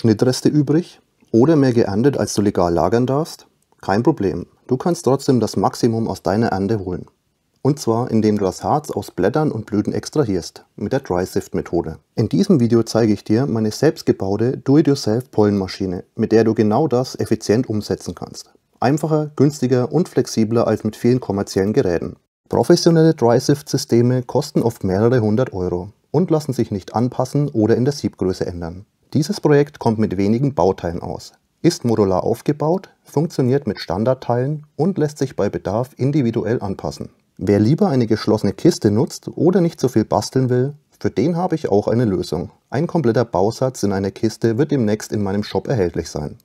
Schnittreste übrig oder mehr geerntet, als du legal lagern darfst? Kein Problem, du kannst trotzdem das Maximum aus deiner Ernte holen. Und zwar indem du das Harz aus Blättern und Blüten extrahierst, mit der Dry Sift Methode. In diesem Video zeige ich dir meine selbstgebaute Do-it-yourself Pollenmaschine, mit der du genau das effizient umsetzen kannst. Einfacher, günstiger und flexibler als mit vielen kommerziellen Geräten. Professionelle Dry Sift Systeme kosten oft mehrere hundert Euro und lassen sich nicht anpassen oder in der Siebgröße ändern. Dieses Projekt kommt mit wenigen Bauteilen aus, ist modular aufgebaut, funktioniert mit Standardteilen und lässt sich bei Bedarf individuell anpassen. Wer lieber eine geschlossene Kiste nutzt oder nicht so viel basteln will, für den habe ich auch eine Lösung. Ein kompletter Bausatz in einer Kiste wird demnächst in meinem Shop erhältlich sein.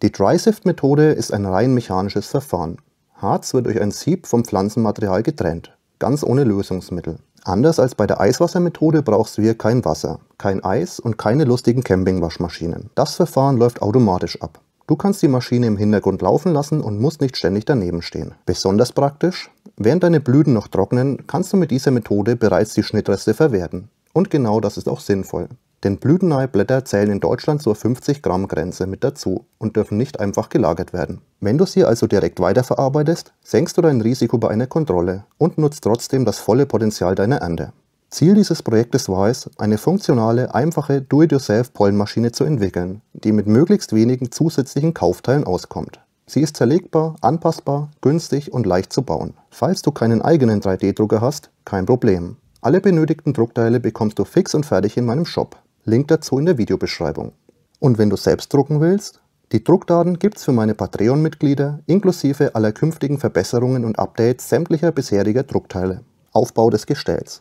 Die Dry-Sift-Methode ist ein rein mechanisches Verfahren. Harz wird durch ein Sieb vom Pflanzenmaterial getrennt, ganz ohne Lösungsmittel. Anders als bei der Eiswassermethode brauchst du hier kein Wasser, kein Eis und keine lustigen Campingwaschmaschinen. Das Verfahren läuft automatisch ab. Du kannst die Maschine im Hintergrund laufen lassen und musst nicht ständig daneben stehen. Besonders praktisch, während deine Blüten noch trocknen, kannst du mit dieser Methode bereits die Schnittreste verwerten. Und genau das ist auch sinnvoll. Denn blütennahe Blätter zählen in Deutschland zur 50 Gramm Grenze mit dazu und dürfen nicht einfach gelagert werden. Wenn du sie also direkt weiterverarbeitest, senkst du dein Risiko bei einer Kontrolle und nutzt trotzdem das volle Potenzial deiner Ernte. Ziel dieses Projektes war es, eine funktionale, einfache Do-it-yourself-Pollenmaschine zu entwickeln, die mit möglichst wenigen zusätzlichen Kaufteilen auskommt. Sie ist zerlegbar, anpassbar, günstig und leicht zu bauen. Falls du keinen eigenen 3D-Drucker hast, kein Problem. Alle benötigten Druckteile bekommst du fix und fertig in meinem Shop. Link dazu in der Videobeschreibung. Und wenn du selbst drucken willst, die Druckdaten gibt's für meine Patreon-Mitglieder inklusive aller künftigen Verbesserungen und Updates sämtlicher bisheriger Druckteile. Aufbau des Gestells.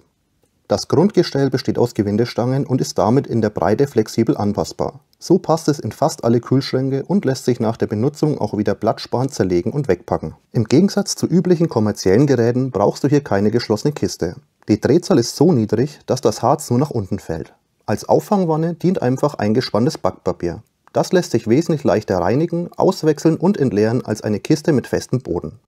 Das Grundgestell besteht aus Gewindestangen und ist damit in der Breite flexibel anpassbar. So passt es in fast alle Kühlschränke und lässt sich nach der Benutzung auch wieder blattsparend zerlegen und wegpacken. Im Gegensatz zu üblichen kommerziellen Geräten brauchst du hier keine geschlossene Kiste. Die Drehzahl ist so niedrig, dass das Harz nur nach unten fällt. Als Auffangwanne dient einfach eingespanntes Backpapier. Das lässt sich wesentlich leichter reinigen, auswechseln und entleeren als eine Kiste mit festem Boden.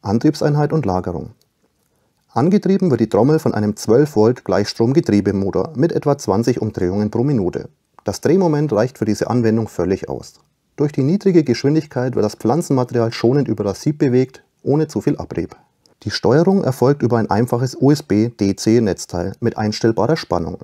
Antriebseinheit und Lagerung Angetrieben wird die Trommel von einem 12 Volt Gleichstromgetriebemotor mit etwa 20 Umdrehungen pro Minute. Das Drehmoment reicht für diese Anwendung völlig aus. Durch die niedrige Geschwindigkeit wird das Pflanzenmaterial schonend über das Sieb bewegt, ohne zu viel Abrieb. Die Steuerung erfolgt über ein einfaches USB-DC-Netzteil mit einstellbarer Spannung.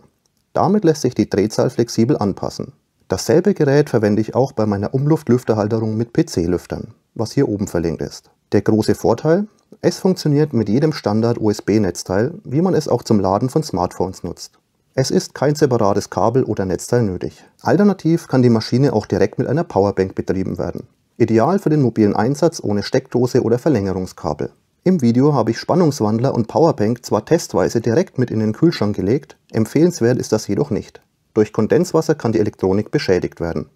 Damit lässt sich die Drehzahl flexibel anpassen. Dasselbe Gerät verwende ich auch bei meiner Umluftlüfterhalterung mit PC-Lüftern, was hier oben verlinkt ist. Der große Vorteil? Es funktioniert mit jedem Standard-USB-Netzteil, wie man es auch zum Laden von Smartphones nutzt. Es ist kein separates Kabel oder Netzteil nötig. Alternativ kann die Maschine auch direkt mit einer Powerbank betrieben werden. Ideal für den mobilen Einsatz ohne Steckdose oder Verlängerungskabel. Im Video habe ich Spannungswandler und Powerbank zwar testweise direkt mit in den Kühlschrank gelegt, empfehlenswert ist das jedoch nicht. Durch Kondenswasser kann die Elektronik beschädigt werden.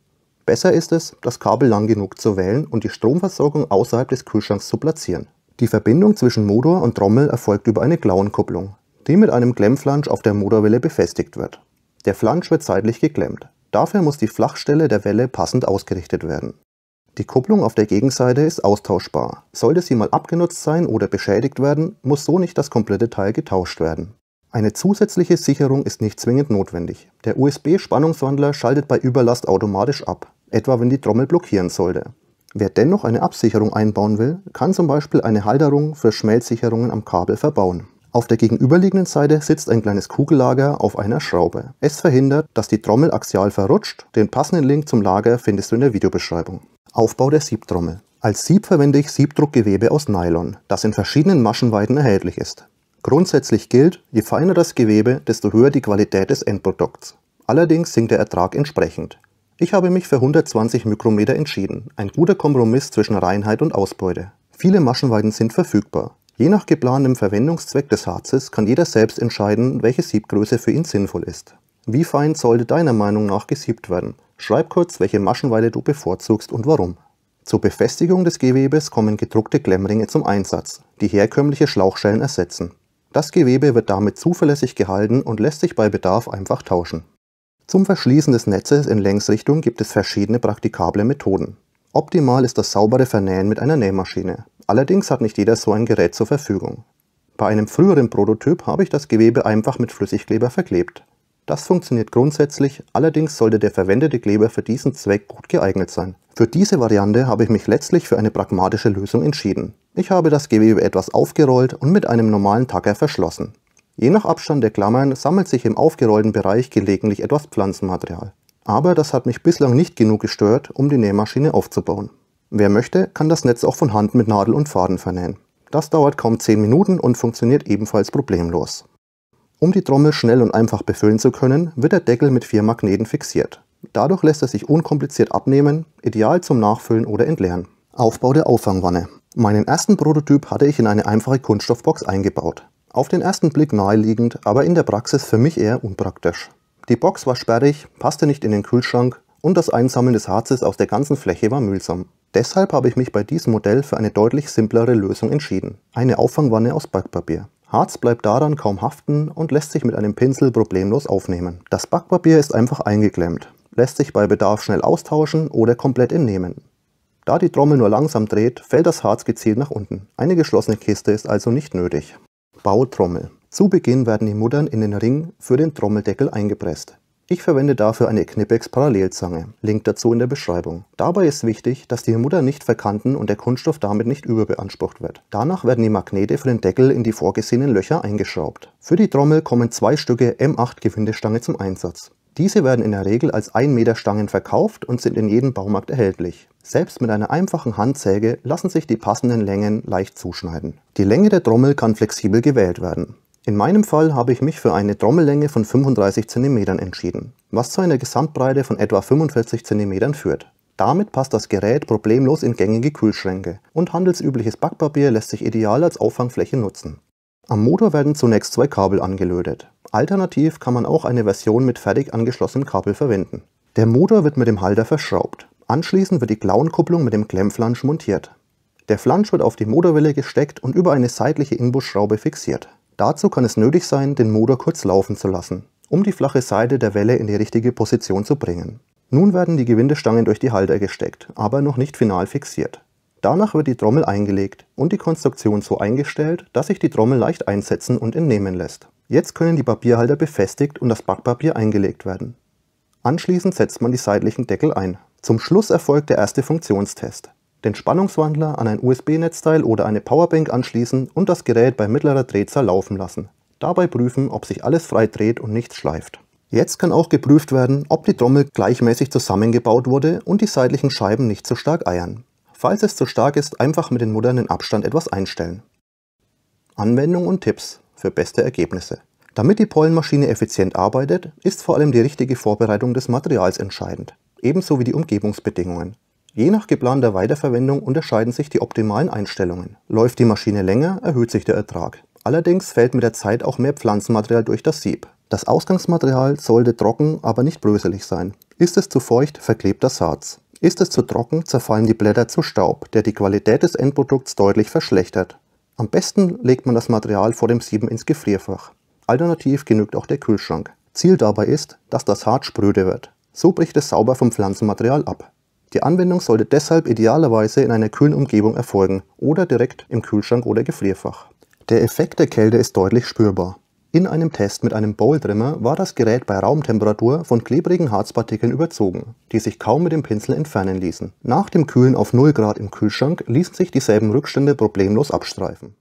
Besser ist es, das Kabel lang genug zu wählen und die Stromversorgung außerhalb des Kühlschranks zu platzieren. Die Verbindung zwischen Motor und Trommel erfolgt über eine Klauenkupplung, die mit einem Klemmflansch auf der Motorwelle befestigt wird. Der Flansch wird seitlich geklemmt. Dafür muss die Flachstelle der Welle passend ausgerichtet werden. Die Kupplung auf der Gegenseite ist austauschbar. Sollte sie mal abgenutzt sein oder beschädigt werden, muss so nicht das komplette Teil getauscht werden. Eine zusätzliche Sicherung ist nicht zwingend notwendig. Der USB-Spannungswandler schaltet bei Überlast automatisch ab, etwa wenn die Trommel blockieren sollte. Wer dennoch eine Absicherung einbauen will, kann zum Beispiel eine Halterung für Schmelzsicherungen am Kabel verbauen. Auf der gegenüberliegenden Seite sitzt ein kleines Kugellager auf einer Schraube. Es verhindert, dass die Trommel axial verrutscht. Den passenden Link zum Lager findest du in der Videobeschreibung. Aufbau der Siebtrommel. Als Sieb verwende ich Siebdruckgewebe aus Nylon, das in verschiedenen Maschenweiten erhältlich ist. Grundsätzlich gilt, je feiner das Gewebe, desto höher die Qualität des Endprodukts. Allerdings sinkt der Ertrag entsprechend. Ich habe mich für 120 Mikrometer entschieden, ein guter Kompromiss zwischen Reinheit und Ausbeute. Viele Maschenweiten sind verfügbar. Je nach geplantem Verwendungszweck des Harzes kann jeder selbst entscheiden, welche Siebgröße für ihn sinnvoll ist. Wie fein sollte deiner Meinung nach gesiebt werden? Schreib kurz, welche Maschenweide du bevorzugst und warum. Zur Befestigung des Gewebes kommen gedruckte Klemmringe zum Einsatz, die herkömmliche Schlauchschellen ersetzen. Das Gewebe wird damit zuverlässig gehalten und lässt sich bei Bedarf einfach tauschen. Zum Verschließen des Netzes in Längsrichtung gibt es verschiedene praktikable Methoden. Optimal ist das saubere Vernähen mit einer Nähmaschine. Allerdings hat nicht jeder so ein Gerät zur Verfügung. Bei einem früheren Prototyp habe ich das Gewebe einfach mit Flüssigkleber verklebt. Das funktioniert grundsätzlich, allerdings sollte der verwendete Kleber für diesen Zweck gut geeignet sein. Für diese Variante habe ich mich letztlich für eine pragmatische Lösung entschieden. Ich habe das Gewebe etwas aufgerollt und mit einem normalen Tacker verschlossen. Je nach Abstand der Klammern sammelt sich im aufgerollten Bereich gelegentlich etwas Pflanzenmaterial. Aber das hat mich bislang nicht genug gestört, um die Nähmaschine aufzubauen. Wer möchte, kann das Netz auch von Hand mit Nadel und Faden vernähen. Das dauert kaum 10 Minuten und funktioniert ebenfalls problemlos. Um die Trommel schnell und einfach befüllen zu können, wird der Deckel mit vier Magneten fixiert. Dadurch lässt er sich unkompliziert abnehmen, ideal zum Nachfüllen oder Entleeren. Aufbau der Auffangwanne. Meinen ersten Prototyp hatte ich in eine einfache Kunststoffbox eingebaut. Auf den ersten Blick naheliegend, aber in der Praxis für mich eher unpraktisch. Die Box war sperrig, passte nicht in den Kühlschrank und das Einsammeln des Harzes aus der ganzen Fläche war mühsam. Deshalb habe ich mich bei diesem Modell für eine deutlich simplere Lösung entschieden. Eine Auffangwanne aus Backpapier. Harz bleibt daran kaum haften und lässt sich mit einem Pinsel problemlos aufnehmen. Das Backpapier ist einfach eingeklemmt, lässt sich bei Bedarf schnell austauschen oder komplett entnehmen. Da die Trommel nur langsam dreht, fällt das Harz gezielt nach unten. Eine geschlossene Kiste ist also nicht nötig. Bautrommel. Zu Beginn werden die Muttern in den Ring für den Trommeldeckel eingepresst. Ich verwende dafür eine Knipex-Parallelzange, Link dazu in der Beschreibung. Dabei ist wichtig, dass die Mutter nicht verkanten und der Kunststoff damit nicht überbeansprucht wird. Danach werden die Magnete für den Deckel in die vorgesehenen Löcher eingeschraubt. Für die Trommel kommen zwei Stücke M8-Gewindestange zum Einsatz. Diese werden in der Regel als 1 Meter Stangen verkauft und sind in jedem Baumarkt erhältlich. Selbst mit einer einfachen Handsäge lassen sich die passenden Längen leicht zuschneiden. Die Länge der Trommel kann flexibel gewählt werden. In meinem Fall habe ich mich für eine Trommellänge von 35 cm entschieden, was zu einer Gesamtbreite von etwa 45 cm führt. Damit passt das Gerät problemlos in gängige Kühlschränke und handelsübliches Backpapier lässt sich ideal als Auffangfläche nutzen. Am Motor werden zunächst zwei Kabel angelötet. Alternativ kann man auch eine Version mit fertig angeschlossenem Kabel verwenden. Der Motor wird mit dem Halter verschraubt. Anschließend wird die Klauenkupplung mit dem Klemmflansch montiert. Der Flansch wird auf die Motorwelle gesteckt und über eine seitliche Inbusschraube fixiert. Dazu kann es nötig sein, den Motor kurz laufen zu lassen, um die flache Seite der Welle in die richtige Position zu bringen. Nun werden die Gewindestangen durch die Halter gesteckt, aber noch nicht final fixiert. Danach wird die Trommel eingelegt und die Konstruktion so eingestellt, dass sich die Trommel leicht einsetzen und entnehmen lässt. Jetzt können die Papierhalter befestigt und das Backpapier eingelegt werden. Anschließend setzt man die seitlichen Deckel ein. Zum Schluss erfolgt der erste Funktionstest den Spannungswandler an ein USB-Netzteil oder eine Powerbank anschließen und das Gerät bei mittlerer Drehzahl laufen lassen. Dabei prüfen, ob sich alles frei dreht und nichts schleift. Jetzt kann auch geprüft werden, ob die Trommel gleichmäßig zusammengebaut wurde und die seitlichen Scheiben nicht zu stark eiern. Falls es zu stark ist, einfach mit dem modernen Abstand etwas einstellen. Anwendung und Tipps für beste Ergebnisse. Damit die Pollenmaschine effizient arbeitet, ist vor allem die richtige Vorbereitung des Materials entscheidend, ebenso wie die Umgebungsbedingungen. Je nach geplanter Weiterverwendung unterscheiden sich die optimalen Einstellungen. Läuft die Maschine länger, erhöht sich der Ertrag. Allerdings fällt mit der Zeit auch mehr Pflanzenmaterial durch das Sieb. Das Ausgangsmaterial sollte trocken, aber nicht bröselig sein. Ist es zu feucht, verklebt das Harz. Ist es zu trocken, zerfallen die Blätter zu Staub, der die Qualität des Endprodukts deutlich verschlechtert. Am besten legt man das Material vor dem Sieben ins Gefrierfach. Alternativ genügt auch der Kühlschrank. Ziel dabei ist, dass das Harz spröde wird. So bricht es sauber vom Pflanzenmaterial ab. Die Anwendung sollte deshalb idealerweise in einer kühlen Umgebung erfolgen oder direkt im Kühlschrank oder Gefrierfach. Der Effekt der Kälte ist deutlich spürbar. In einem Test mit einem Bowl-Trimmer war das Gerät bei Raumtemperatur von klebrigen Harzpartikeln überzogen, die sich kaum mit dem Pinsel entfernen ließen. Nach dem Kühlen auf 0 Grad im Kühlschrank ließen sich dieselben Rückstände problemlos abstreifen.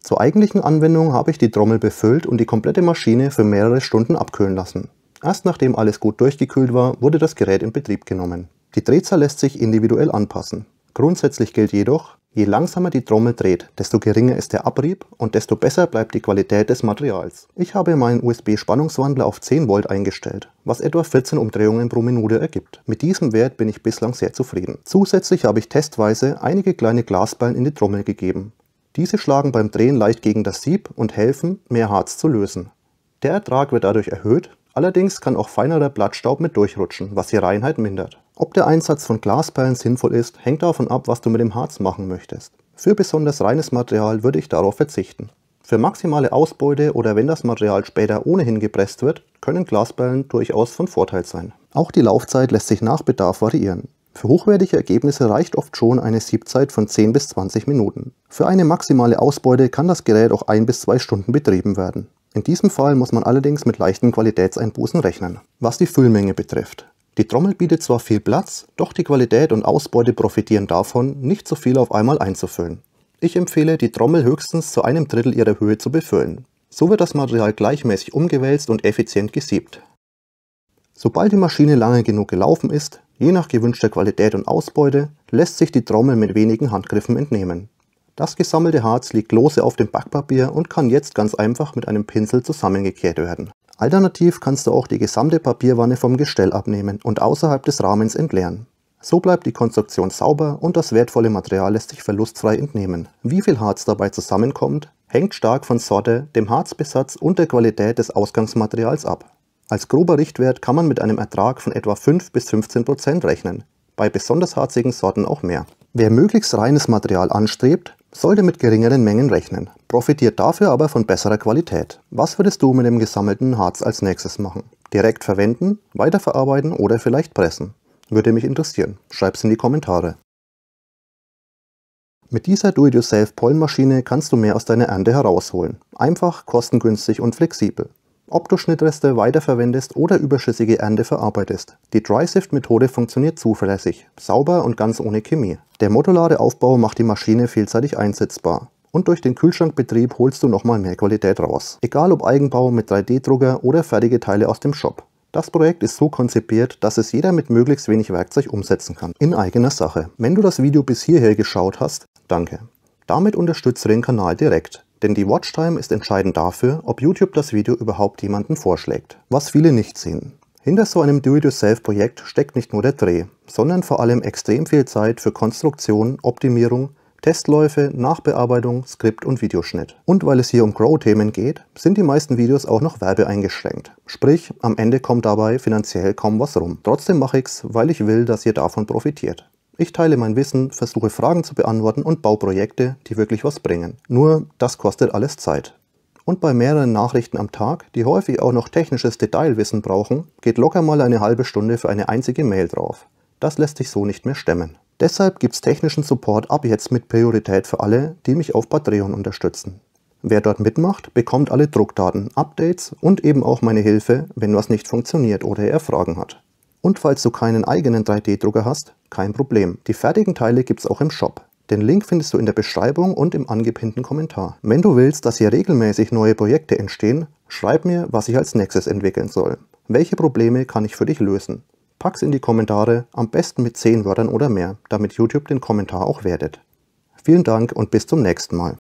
Zur eigentlichen Anwendung habe ich die Trommel befüllt und die komplette Maschine für mehrere Stunden abkühlen lassen. Erst nachdem alles gut durchgekühlt war, wurde das Gerät in Betrieb genommen. Die Drehzahl lässt sich individuell anpassen. Grundsätzlich gilt jedoch, je langsamer die Trommel dreht, desto geringer ist der Abrieb und desto besser bleibt die Qualität des Materials. Ich habe meinen USB-Spannungswandler auf 10 Volt eingestellt, was etwa 14 Umdrehungen pro Minute ergibt. Mit diesem Wert bin ich bislang sehr zufrieden. Zusätzlich habe ich testweise einige kleine Glasballen in die Trommel gegeben. Diese schlagen beim Drehen leicht gegen das Sieb und helfen, mehr Harz zu lösen. Der Ertrag wird dadurch erhöht, allerdings kann auch feinerer Blattstaub mit durchrutschen, was die Reinheit mindert. Ob der Einsatz von Glasperlen sinnvoll ist, hängt davon ab, was du mit dem Harz machen möchtest. Für besonders reines Material würde ich darauf verzichten. Für maximale Ausbeute oder wenn das Material später ohnehin gepresst wird, können Glasperlen durchaus von Vorteil sein. Auch die Laufzeit lässt sich nach Bedarf variieren. Für hochwertige Ergebnisse reicht oft schon eine Siebzeit von 10 bis 20 Minuten. Für eine maximale Ausbeute kann das Gerät auch 1 bis 2 Stunden betrieben werden. In diesem Fall muss man allerdings mit leichten Qualitätseinbußen rechnen. Was die Füllmenge betrifft. Die Trommel bietet zwar viel Platz, doch die Qualität und Ausbeute profitieren davon, nicht zu so viel auf einmal einzufüllen. Ich empfehle, die Trommel höchstens zu einem Drittel ihrer Höhe zu befüllen. So wird das Material gleichmäßig umgewälzt und effizient gesiebt. Sobald die Maschine lange genug gelaufen ist, je nach gewünschter Qualität und Ausbeute, lässt sich die Trommel mit wenigen Handgriffen entnehmen. Das gesammelte Harz liegt lose auf dem Backpapier und kann jetzt ganz einfach mit einem Pinsel zusammengekehrt werden. Alternativ kannst du auch die gesamte Papierwanne vom Gestell abnehmen und außerhalb des Rahmens entleeren. So bleibt die Konstruktion sauber und das wertvolle Material lässt sich verlustfrei entnehmen. Wie viel Harz dabei zusammenkommt, hängt stark von Sorte, dem Harzbesatz und der Qualität des Ausgangsmaterials ab. Als grober Richtwert kann man mit einem Ertrag von etwa 5 bis 15 Prozent rechnen, bei besonders harzigen Sorten auch mehr. Wer möglichst reines Material anstrebt, sollte mit geringeren Mengen rechnen, profitiert dafür aber von besserer Qualität. Was würdest du mit dem gesammelten Harz als nächstes machen? Direkt verwenden, weiterverarbeiten oder vielleicht pressen? Würde mich interessieren. Schreib's in die Kommentare. Mit dieser Do-it-yourself Pollenmaschine kannst du mehr aus deiner Ernte herausholen. Einfach, kostengünstig und flexibel ob du Schnittreste weiterverwendest oder überschüssige Ernte verarbeitest. Die drysift methode funktioniert zuverlässig, sauber und ganz ohne Chemie. Der modulare Aufbau macht die Maschine vielseitig einsetzbar. Und durch den Kühlschrankbetrieb holst du nochmal mehr Qualität raus. Egal ob Eigenbau mit 3D-Drucker oder fertige Teile aus dem Shop. Das Projekt ist so konzipiert, dass es jeder mit möglichst wenig Werkzeug umsetzen kann. In eigener Sache. Wenn du das Video bis hierher geschaut hast, danke. Damit unterstütze den Kanal direkt. Denn die Watchtime ist entscheidend dafür, ob YouTube das Video überhaupt jemanden vorschlägt, was viele nicht sehen. Hinter so einem Do-it-yourself-Projekt steckt nicht nur der Dreh, sondern vor allem extrem viel Zeit für Konstruktion, Optimierung, Testläufe, Nachbearbeitung, Skript und Videoschnitt. Und weil es hier um Grow-Themen geht, sind die meisten Videos auch noch werbeeingeschränkt. Sprich, am Ende kommt dabei finanziell kaum was rum. Trotzdem mache ich's, weil ich will, dass ihr davon profitiert. Ich teile mein Wissen, versuche Fragen zu beantworten und baue Projekte, die wirklich was bringen. Nur das kostet alles Zeit. Und bei mehreren Nachrichten am Tag, die häufig auch noch technisches Detailwissen brauchen, geht locker mal eine halbe Stunde für eine einzige Mail drauf. Das lässt sich so nicht mehr stemmen. Deshalb gibt es technischen Support ab jetzt mit Priorität für alle, die mich auf Patreon unterstützen. Wer dort mitmacht, bekommt alle Druckdaten, Updates und eben auch meine Hilfe, wenn was nicht funktioniert oder er Fragen hat. Und falls du keinen eigenen 3D-Drucker hast, kein Problem. Die fertigen Teile gibt es auch im Shop. Den Link findest du in der Beschreibung und im angepinnten Kommentar. Wenn du willst, dass hier regelmäßig neue Projekte entstehen, schreib mir, was ich als nächstes entwickeln soll. Welche Probleme kann ich für dich lösen? Pack's in die Kommentare, am besten mit 10 Wörtern oder mehr, damit YouTube den Kommentar auch wertet. Vielen Dank und bis zum nächsten Mal.